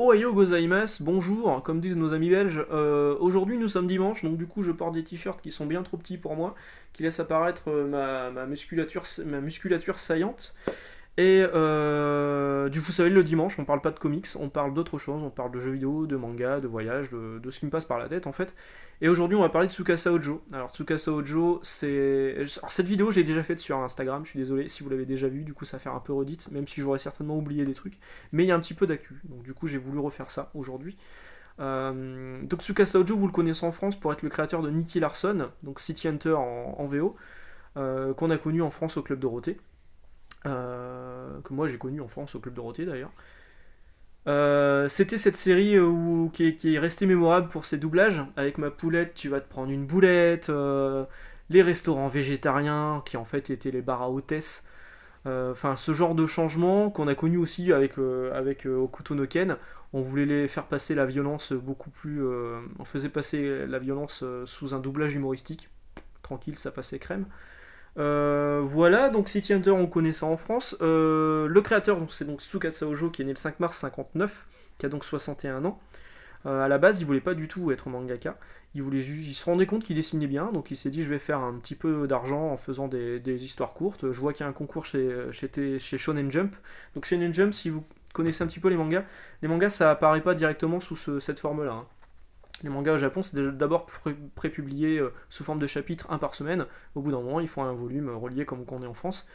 Ohio gozaimasu, bonjour, comme disent nos amis belges. Euh, aujourd'hui, nous sommes dimanche, donc du coup, je porte des t-shirts qui sont bien trop petits pour moi, qui laissent apparaître euh, ma, ma musculature, ma musculature saillante. Et euh, du coup, ça le dimanche, on parle pas de comics, on parle d'autres choses, on parle de jeux vidéo, de manga, de voyage, de, ce qui me passe par la tête en fait. Et aujourd'hui, on va parler de Tsukasa Ojo. Alors, Tsukasa Ojo, c'est. Alors, cette vidéo, j'ai déjà faite sur Instagram, je suis désolé si vous l'avez déjà vue, du coup, ça fait un peu redite, même si j'aurais certainement oublié des trucs. Mais il y a un petit peu d'actu, donc du coup, j'ai voulu refaire ça aujourd'hui. Euh, donc, Tsukasa Ojo, vous le connaissez en France pour être le créateur de Nikki Larson, donc City Hunter en, VO, euh, qu'on a connu en France au Club Dorothée. Euh, que moi j'ai connu en France au Club Dorothée d'ailleurs. Euh, c'était cette série euh, qui, est restée mémorable pour ses doublages. Avec ma poulette, tu vas te prendre une boulette. les restaurants végétariens, qui en fait étaient les bars à hôtesse. Enfin, ce genre de changement qu'on a connu aussi avec, avec no Ken. On voulait les faire passer la violence beaucoup plus. on faisait passer la violence sous un doublage humoristique. Tranquille, ça passait crème. Euh, voilà, donc City Hunter, on connaît ça en France. Euh, le créateur, c'est donc Tsukasa Ojo, qui est né le 5 mars 59, qui a donc 61 ans. Euh, à la base, il voulait pas du tout être mangaka. Il voulait juste, il se rendait compte qu'il dessinait bien, donc il s'est dit je vais faire un petit peu d'argent en faisant des, histoires courtes. Je vois qu'il y a un concours chez, chez, Shonen Jump. Donc Shonen Jump, si vous connaissez un petit peu les mangas, les mangas ça apparaît pas directement sous cette forme-là. Hein. Les mangas au Japon, c'est d'abord pré-publié euh, sous forme de chapitres un par semaine. Au bout d'un moment, ils font un volume euh, relié comme qu'on est en France.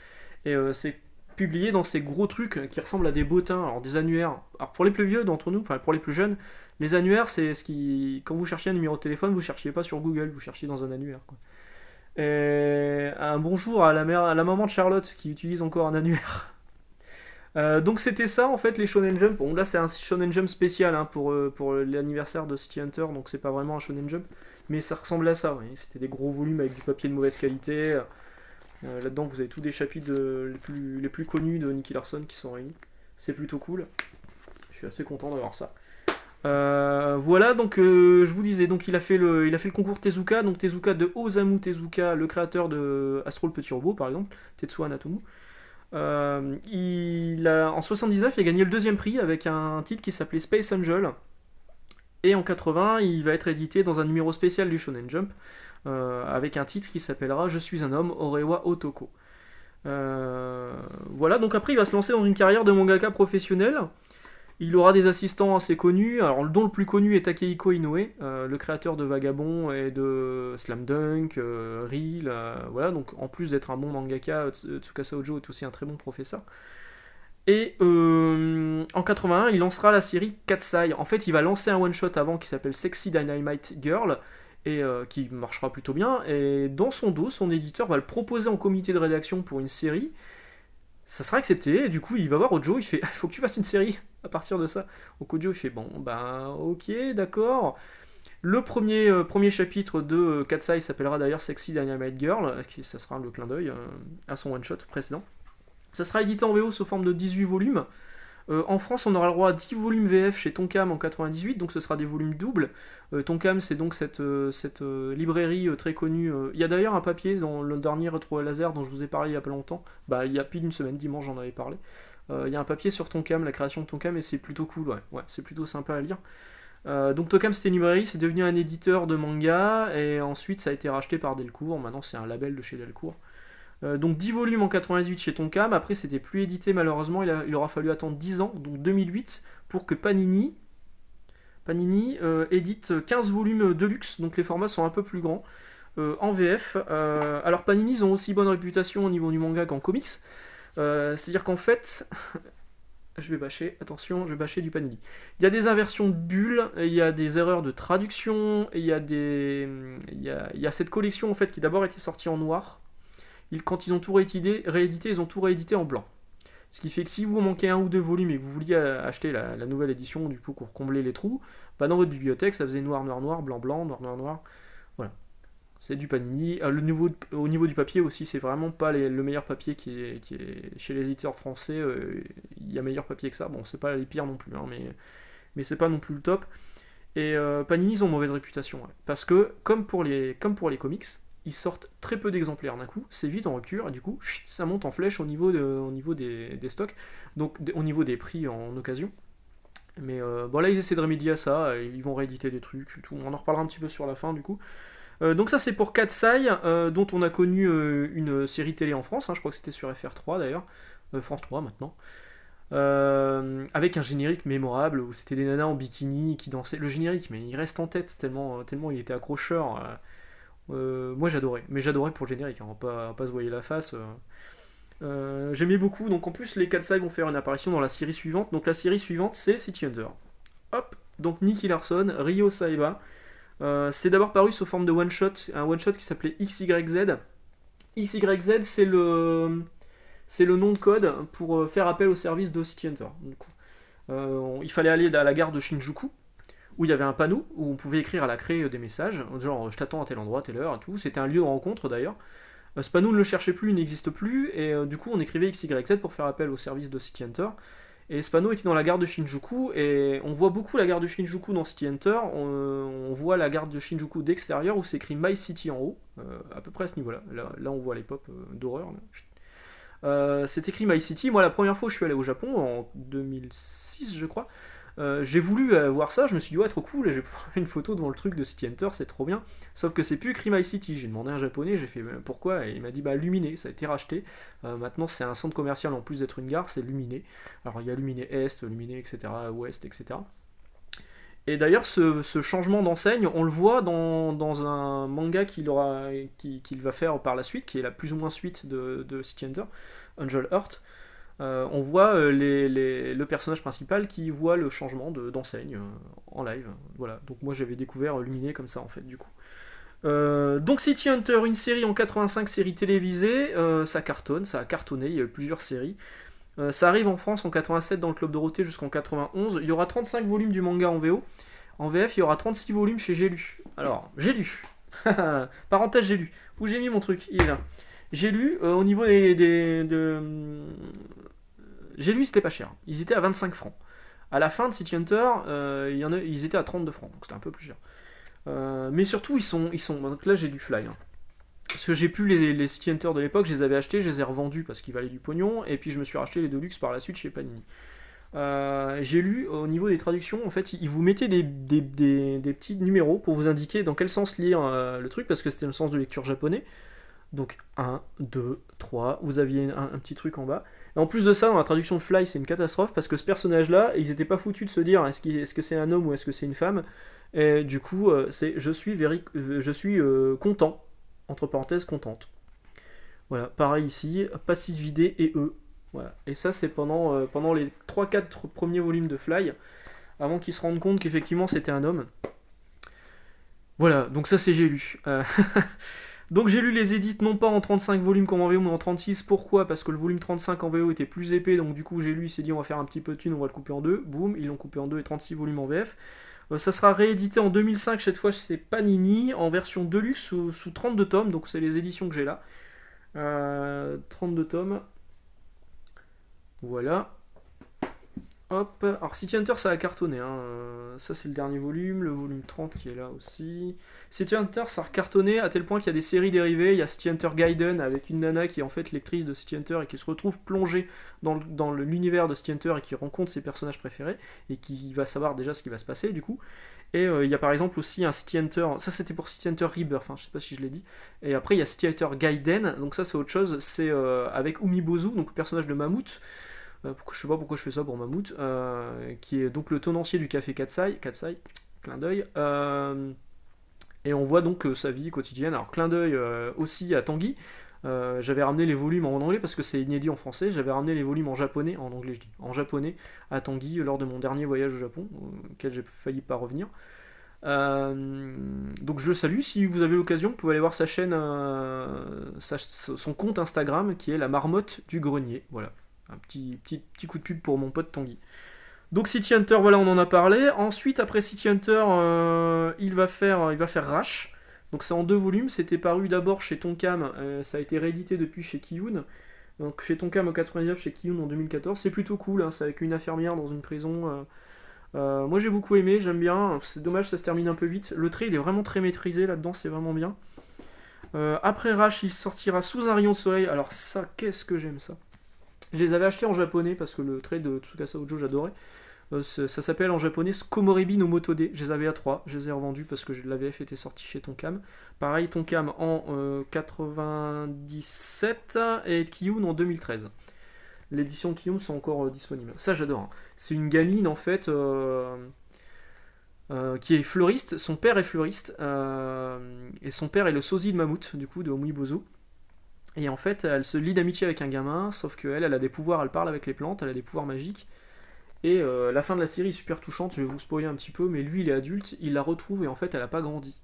Et euh, c'est publié dans ces gros trucs qui ressemblent à des bottins, alors des annuaires. Alors pour les plus vieux d'entre nous, enfin pour les plus jeunes, les annuaires, c'est ce qui. Quand vous cherchez un numéro de téléphone, vous cherchiez pas sur Google, vous cherchiez dans un annuaire. un bonjour à la, mère, à la maman de Charlotte qui utilise encore un annuaire. Euh, donc c'était ça en fait les Shonen Jump. Bon là c'est un Shonen Jump spécial hein, pour, euh, pour l'anniversaire de City Hunter, donc c'est pas vraiment un Shonen Jump, mais ça ressemble à ça. C'était des gros volumes avec du papier de mauvaise qualité. Euh, là-dedans vous avez tous des chapitres les, plus, connus de Nicky Larson qui sont réunis. C'est plutôt cool. Je suis assez content d'avoir ça. voilà, donc je vous disais, donc il a fait le, il a fait le concours Tezuka, donc Tezuka de Osamu Tezuka, le créateur de Astro le Petit Robot par exemple, Tetsuo Anatomu. Euh, il en 79, il a gagné le deuxième prix avec un titre qui s'appelait Space Angel. Et en 80, il va être édité dans un numéro spécial du Shonen Jump euh, avec un titre qui s'appellera Je suis un homme, Orewa Otoko. Euh, voilà, donc après, il va se lancer dans une carrière de mangaka professionnel. Il aura des assistants assez connus, alors, dont le plus connu est Takehiko Inoue, euh, le créateur de Vagabond et de Slam Dunk, euh, euh, voilà, donc en plus d'être un bon mangaka, Tsukasa Ojo est aussi un très bon professeur. Et en 81, il lancera la série Katsai. En fait, il va lancer un one-shot avant qui s'appelle Sexy Dynamite Girl, et qui marchera plutôt bien. Et dans son dos, son éditeur va le proposer en comité de rédaction pour une série ça sera accepté, et du coup, il va voir Ojo, il fait « il Faut que tu fasses une série à partir de ça ». Donc Ojo, il fait « Bon, bah ok, d'accord ». Le premier, euh, premier chapitre de euh, Katsai s'appellera d'ailleurs Sexy Dynamite Girl, euh, qui, ça sera le clin d'œil à son one-shot précédent. Ça sera édité en VO sous forme de 18 volumes, euh, en France, on aura le droit à 10 volumes VF chez Tonkam en 98, donc ce sera des volumes doubles. Euh, Tonkam, c'est donc cette, euh, librairie très connue. Il y a d'ailleurs un papier dans le dernier Retro Laser dont je vous ai parlé il y a pas longtemps. Bah, il y a plus d'une semaine, dimanche, j'en avais parlé. Il y a un papier sur Tonkam, la création de Tonkam, et c'est plutôt cool, ouais. ouais c'est plutôt sympa à lire. donc Tonkam c'était une librairie, c'est devenu un éditeur de manga et ensuite ça a été racheté par Delcourt, maintenant c'est un label de chez Delcourt. Euh, donc 10 volumes en 98 chez Tonkam, après c'était plus édité malheureusement, il, aura fallu attendre 10 ans, donc 2008, pour que Panini, Panini euh, édite 15 volumes de luxe, donc les formats sont un peu plus grands. Euh, en VF. alors Panini, ils ont aussi bonne réputation au niveau du manga qu'en comics. C'est-à-dire qu'en fait, je vais bâcher, attention, je vais bâcher du Panini. Il y a des inversions de bulles, il y a des erreurs de traduction, il y a des, il y a, il y a cette collection en fait qui d'abord était sortie en noir quand ils ont tout réédité, réédité, ils ont tout réédité en blanc. Ce qui fait que si vous manquez un ou deux volumes et que vous vouliez acheter la, nouvelle édition, du coup, pour combler les trous, bah dans votre bibliothèque, ça faisait noir, noir, noir, blanc, blanc, noir, noir, noir. Voilà. C'est du panini. Euh, au niveau du papier aussi, c'est vraiment pas le meilleur papier qui est, chez les éditeurs français. Euh, il y a meilleur papier que ça. Bon, c'est pas les pires non plus, hein, mais, mais c'est pas non plus le top. Et euh, Panini, ils ont mauvaise réputation. Parce que, comme pour les, comme pour les comics, ils sortent très peu d'exemplaires d'un coup, c'est vite en rupture, et du coup, ça monte en flèche au niveau, niveau des, stocks, donc au niveau des prix en occasion. Mais euh, bon, là, ils essaient de remédier à ça, ils vont rééditer des trucs, tout. on en reparlera un petit peu sur la fin du coup. Euh, donc ça c'est pour Katsai, euh, dont on a connu une série télé en France, hein, je crois que c'était sur FR3 d'ailleurs, France 3 maintenant, avec un générique mémorable où c'était des nanas en bikini qui dansaient. Le générique, mais il reste en tête tellement, tellement il était accrocheur. Euh, moi j'adorais, mais j'adorais pour le générique, hein. on pas, pas se voyer la face. Euh. Euh, j'aimais beaucoup, donc en plus les 4 vont faire une apparition dans la série suivante. Donc la série suivante c'est City Hunter. Hop, donc Nicky Larson, Ryo saiba c'est d'abord paru sous forme de one-shot, un one-shot qui s'appelait XYZ. XYZ c'est le, c'est le nom de code pour faire appel au service de City Hunter. il fallait aller à la gare de Shinjuku où il y avait un panneau où on pouvait écrire à la craie euh, des messages, genre oh, je t'attends à tel endroit, telle heure, et tout. C'était un lieu de rencontre d'ailleurs. Euh, ce panneau ne le cherchait plus, il n'existe plus, et euh, du coup on écrivait XYZ pour faire appel au service de City Hunter. Et ce panneau était dans la gare de Shinjuku, et on voit beaucoup la gare de Shinjuku dans City Hunter. On, voit la gare de Shinjuku d'extérieur où s'écrit My City en haut, à peu près à ce niveau-là. Là, on voit les pop d'horreur. c'est écrit My City. Moi, la première fois où je suis allé au Japon, en 2006, je crois, euh, j'ai voulu euh, voir ça, je me suis dit, ouais, trop cool, et j'ai une photo devant le truc de City Hunter, c'est trop bien. Sauf que c'est plus I City. J'ai demandé à un japonais, j'ai fait pourquoi, et il m'a dit, bah, Luminé, ça a été racheté. Euh, maintenant, c'est un centre commercial en plus d'être une gare, c'est Luminé. Alors, il y a Luminé Est, Luminé, etc., Ouest, etc. Et d'ailleurs, ce, changement d'enseigne, on le voit dans, un manga qu'il aura, va faire par la suite, qui est la plus ou moins suite de, City Hunter, Angel Heart. Euh, on voit euh, le personnage principal qui voit le changement d'enseigne euh, en live. Voilà, donc moi j'avais découvert Luminé comme ça en fait, du coup. donc City Hunter, une série en 85, série télévisée, ça cartonne, ça a cartonné, il y a eu plusieurs séries. ça arrive en France en 87 dans le Club Dorothée jusqu'en 91. Il y aura 35 volumes du manga en VO. En VF, il y aura 36 volumes chez Gélu. Alors, j'ai lu. Parenthèse, j'ai Où j'ai mis mon truc Il est là. J'ai lu euh, au niveau des. J'ai lu, c'était pas cher. Ils étaient à 25 francs. À la fin de City Hunter, euh, ils étaient à 32 francs, donc c'était un peu plus cher. Euh, mais surtout, ils sont, ils sont. Donc là, j'ai du fly. Hein. Parce que j'ai pu les, City Hunter de l'époque, je les avais achetés, je les ai revendus parce qu'ils valaient du pognon, et puis je me suis racheté les Deluxe par la suite chez Panini. j'ai lu au niveau des traductions, en fait, ils vous mettaient des, petits numéros pour vous indiquer dans quel sens lire le truc, parce que c'était le sens de lecture japonais. Donc 1, 2, 3, vous aviez un, petit truc en bas. Et en plus de ça, dans la traduction de Fly, c'est une catastrophe parce que ce personnage-là, ils n'étaient pas foutus de se dire est-ce que c'est un homme ou est-ce que c'est une femme. Et du coup, euh, c'est je suis, euh, je suis euh, content, entre parenthèses, contente. Voilà, pareil ici, passif vidé et eux ». Voilà. Et ça, c'est pendant, pendant les 3-4 premiers volumes de Fly, avant qu'ils se rendent compte qu'effectivement c'était un homme. Voilà, donc ça c'est j'ai lu. Donc j'ai lu les édits non pas en 35 volumes comme en VO mais en 36. Pourquoi Parce que le volume 35 en VO était plus épais, donc du coup j'ai lu, il s'est dit on va faire un petit peu de thune, on va le couper en deux. Boum, ils l'ont coupé en deux et 36 volumes en VF. Euh, ça sera réédité en 2005, cette fois c'est Panini, en version deluxe sous, sous 32 tomes, donc c'est les éditions que j'ai là. 32 euh, tomes. Voilà. Hop, alors City Hunter ça a cartonné, hein. euh, ça c'est le dernier volume, le volume 30 qui est là aussi. City Hunter ça a cartonné à tel point qu'il y a des séries dérivées, il y a City Hunter Gaiden avec une nana qui est en fait lectrice de City Hunter et qui se retrouve plongée dans l'univers de City Hunter et qui rencontre ses personnages préférés et qui va savoir déjà ce qui va se passer du coup. Et euh, il y a par exemple aussi un City Hunter, ça c'était pour City Hunter Rebirth, enfin, je sais pas si je l'ai dit. Et après il y a City Hunter Gaiden, donc ça c'est autre chose, c'est euh, avec Umibozu, donc le personnage de Mammouth. Euh, je sais pas pourquoi je fais ça pour Mammouth, euh, qui est donc le tonancier du café Katsai, Katsai, clin d'œil. Euh, et on voit donc sa vie quotidienne. Alors clin d'œil aussi à Tanguy. j'avais ramené les volumes en anglais parce que c'est inédit en français. J'avais ramené les volumes en japonais, en anglais je dis, en japonais à Tanguy lors de mon dernier voyage au Japon, auquel j'ai failli pas revenir. donc je le salue. Si vous avez l'occasion, vous pouvez aller voir sa chaîne, son compte Instagram qui est la marmotte du grenier. Voilà. Un petit, petit, petit coup de pub pour mon pote Tanguy. Donc City Hunter, voilà, on en a parlé. Ensuite, après City Hunter, euh, il, va faire, il va faire Rash. Donc c'est en deux volumes. C'était paru d'abord chez Tonkam. Euh, ça a été réédité depuis chez Kiyun. Donc chez Tonkam Au 99, chez Kiyun en 2014. C'est plutôt cool. Hein, c'est avec une infirmière dans une prison. Euh, moi j'ai beaucoup aimé, j'aime bien. C'est dommage, ça se termine un peu vite. Le trait, il est vraiment très maîtrisé là-dedans. C'est vraiment bien. après Rash, il sortira sous un rayon de soleil. Alors ça, qu'est-ce que j'aime ça. Je les avais achetés en japonais parce que le trait de Tsukasa Ojo, j'adorais. Euh, ça s'appelle en japonais Komoribi no Motode. Je les avais à 3. Je les ai revendus parce que l'AVF était sorti chez Tonkam. Pareil, Tonkam en 1997 euh, 97 et Kiyun en 2013. L'édition Kiyun sont encore euh, disponibles. Ça, j'adore. Hein. C'est une galine, en fait. qui est fleuriste, son père est fleuriste, et son père est le sosie de Mammouth, du coup, de Omui Bozo. Et en fait, elle se lie d'amitié avec un gamin, sauf qu'elle, elle a des pouvoirs, elle parle avec les plantes, elle a des pouvoirs magiques. Et euh, la fin de la série est super touchante, je vais vous spoiler un petit peu, mais lui, il est adulte, il la retrouve et en fait, elle n'a pas grandi.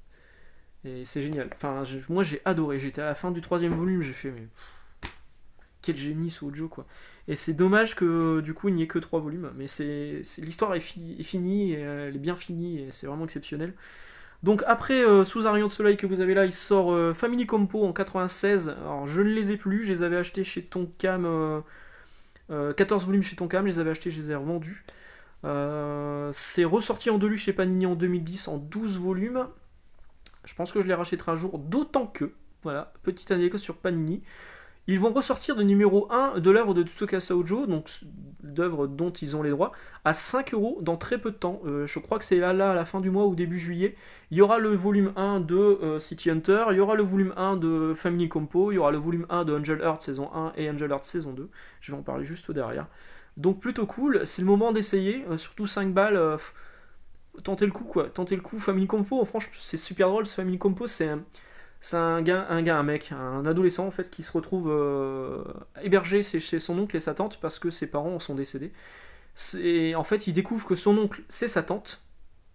Et c'est génial. Enfin, moi, j'ai adoré. J'étais à la fin du troisième volume, j'ai fait, mais. quel génie ce Ojo, quoi. Et c'est dommage que, du coup, il n'y ait que trois volumes, mais c'est l'histoire est, finie, elle est bien finie, et c'est vraiment exceptionnel. Donc après euh, Sous un rayon de soleil que vous avez là, il sort euh, Family Compo en 96. Alors je ne les ai plus, je les avais achetés chez Tonkam. 14 euh, volumes chez Tonkam, je les avais achetés, je les ai revendus. c'est ressorti en deluxe chez Panini en 2010 en 12 volumes. Je pense que je les rachèterai un jour, d'autant que, voilà, petite anecdote sur Panini. Ils vont ressortir de numéro 1 de l'œuvre de Tsutoka Saojo, donc d'œuvre dont ils ont les droits, à 5 euros dans très peu de temps. Euh, je crois que c'est là, là, à la fin du mois ou début juillet. Il y aura le volume 1 de euh, City Hunter, il y aura le volume 1 de Family Compo, il y aura le volume 1 de Angel Heart saison 1 et Angel Heart saison 2. Je vais en parler juste derrière. Donc plutôt cool, c'est le moment d'essayer, euh, surtout 5 balles. tenter le coup quoi, Tenter le coup Family Compo, en franchement c'est super drôle, ce Family Compo c'est c'est un gars, un gars, mec, un adolescent en fait, qui se retrouve euh, hébergé chez, son oncle et sa tante parce que ses parents sont décédés. Et en fait, il découvre que son oncle, c'est sa tante,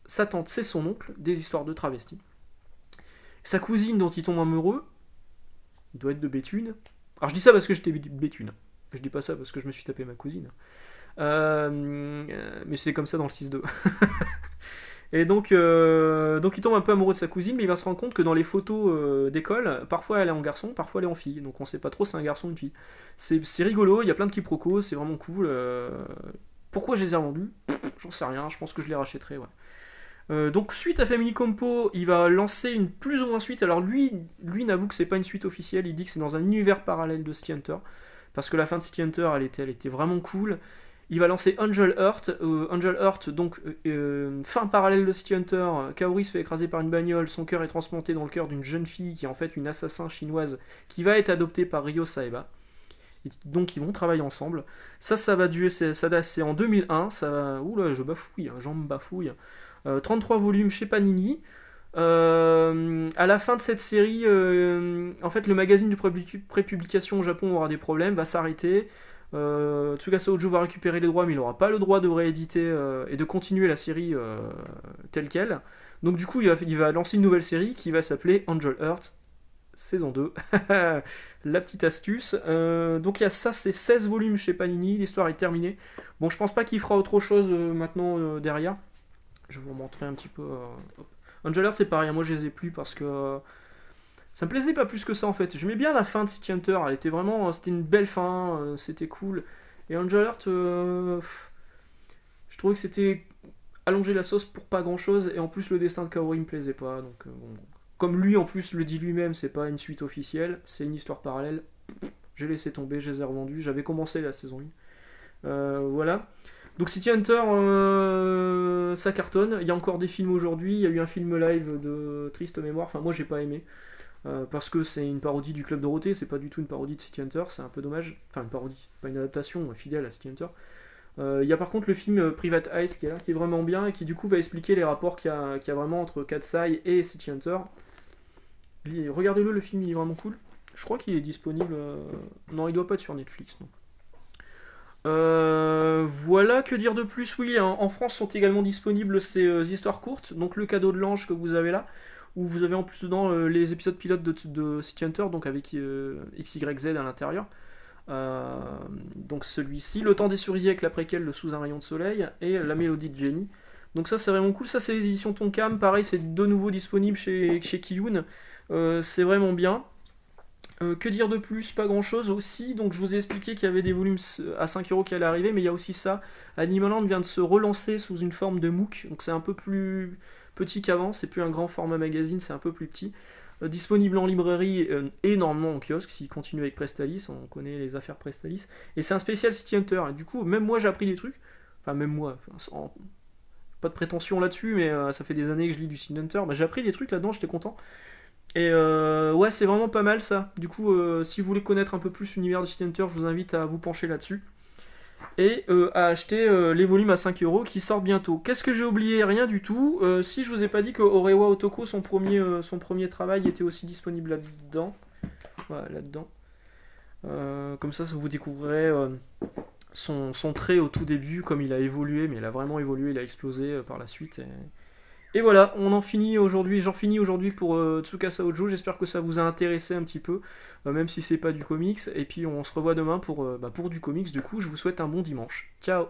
sa tante, c'est son oncle, des histoires de travestis. Sa cousine dont il tombe amoureux doit être de Béthune. Alors je dis ça parce que j'étais Béthune. Je dis pas ça parce que je me suis tapé ma cousine. Euh, euh, mais c'était comme ça dans le 6-2. Et donc, euh, donc il tombe un peu amoureux de sa cousine, mais il va se rendre compte que dans les photos euh, d'école, parfois elle est en garçon, parfois elle est en fille. Donc on ne sait pas trop si c'est un garçon ou une fille. C'est rigolo, il y a plein de quiproquos, c'est vraiment cool. Euh. pourquoi je les ai vendus J'en sais rien, je pense que je les rachèterai. donc suite à Family Compo, il va lancer une plus ou moins suite. Alors lui, lui n'avoue que c'est pas une suite officielle, il dit que c'est dans un univers parallèle de City Hunter. Parce que la fin de City Hunter, elle était, elle était vraiment cool. Il va lancer Angel Heart. Euh, Angel Heart, donc euh, euh, fin parallèle de City Hunter. Kaori se fait écraser par une bagnole. Son cœur est transplanté dans le cœur d'une jeune fille qui est en fait une assassin chinoise qui va être adoptée par Ryo Saeba. donc ils vont travailler ensemble. Ça, ça va durer. C'est en 2001. Ça va. Oula, je bafouille. j'en hein, J'en bafouille. 33 volumes chez Panini. à la fin de cette série, en fait, le magazine de prépublication au Japon aura des problèmes, va s'arrêter. Euh, Tsugasa Ojo va récupérer les droits, mais il n'aura pas le droit de rééditer euh, et de continuer la série euh, telle qu'elle. Donc du coup, il va, lancer une nouvelle série qui va s'appeler Angel Earth, saison 2. la petite astuce. Euh, donc il y a ça, c'est 16 volumes chez Panini, l'histoire est terminée. Bon, je pense pas qu'il fera autre chose maintenant derrière. Je vais vous montrer un petit peu. Angel Earth, c'est pareil, moi je les ai plus parce que ça me plaisait pas plus que ça en fait. Je mets bien la fin de City Hunter, elle était vraiment, euh, c'était une belle fin, euh, c'était cool. Et Angel euh, je trouvais que c'était allonger la sauce pour pas grand chose, et en plus le dessin de Kaori me plaisait pas, donc Comme lui en plus le dit lui-même, c'est pas une suite officielle, c'est une histoire parallèle. J'ai laissé tomber, je les ai j'avais commencé la saison 1. voilà. Donc City Hunter, ça cartonne. Il y a encore des films aujourd'hui. Il y a eu un film live de Triste Mémoire. Enfin, moi, j'ai pas aimé. Euh, parce que c'est une parodie du Club Dorothée, c'est pas du tout une parodie de City Hunter, c'est un peu dommage. Enfin, une parodie, pas une adaptation fidèle à City Hunter. Euh, il y a par contre le film euh, Private Eyes qui est là, qui est vraiment bien et qui du coup va expliquer les rapports qu'il y, a vraiment entre Katsai et City Hunter. Regardez-le, le film il est vraiment cool. Je crois qu'il est disponible. Non, il doit pas être sur Netflix. voilà, que dire de plus Oui, en, France sont également disponibles ces histoires courtes, donc le cadeau de l'ange que vous avez là où vous avez en plus dedans euh, les épisodes pilotes de, de, City Hunter, donc avec euh, XYZ à l'intérieur. Euh, donc celui-ci, Le temps des cerisiers avec la préquelle, Le sous un rayon de soleil, et La mélodie de Jenny. Donc ça c'est vraiment cool, ça c'est les éditions Tonkam, pareil c'est de nouveau disponible chez, chez Kiyun, c'est vraiment bien. Euh, que dire de plus Pas grand chose aussi. Donc je vous ai expliqué qu'il y avait des volumes à 5 euros qui allaient arriver, mais il y a aussi ça. Animaland vient de se relancer sous une forme de MOOC, donc c'est un peu plus petit qu'avant, c'est plus un grand format magazine, c'est un peu plus petit. Euh, disponible en librairie euh, énormément en kiosque, s'il continue avec Prestalis, on connaît les affaires Prestalis. Et c'est un spécial City Hunter, et du coup, même moi j'ai appris des trucs, enfin même moi, pas de prétention là-dessus, mais ça fait des années que je lis du City Hunter, mais bah, j'ai appris des trucs là-dedans, j'étais content. Et euh, ouais, c'est vraiment pas mal ça. Du coup, euh, si vous voulez connaître un peu plus l'univers de City Hunter, je vous invite à vous pencher là-dessus. Et euh, à acheter les volumes à 5 euros qui sortent bientôt. Qu'est-ce que j'ai oublié Rien du tout. si je vous ai pas dit que Orewa Otoko, son premier, son premier travail, était aussi disponible là-dedans. Voilà, là-dedans. comme ça, vous découvrirez son, son, trait au tout début, comme il a évolué, mais il a vraiment évolué, il a explosé par la suite. Et... Et voilà, on en finit aujourd'hui, j'en finis aujourd'hui pour euh, Tsukasa Ojo, j'espère que ça vous a intéressé un petit peu, euh, même si c'est pas du comics, et puis on se revoit demain pour, euh, bah, pour du comics, du coup je vous souhaite un bon dimanche. Ciao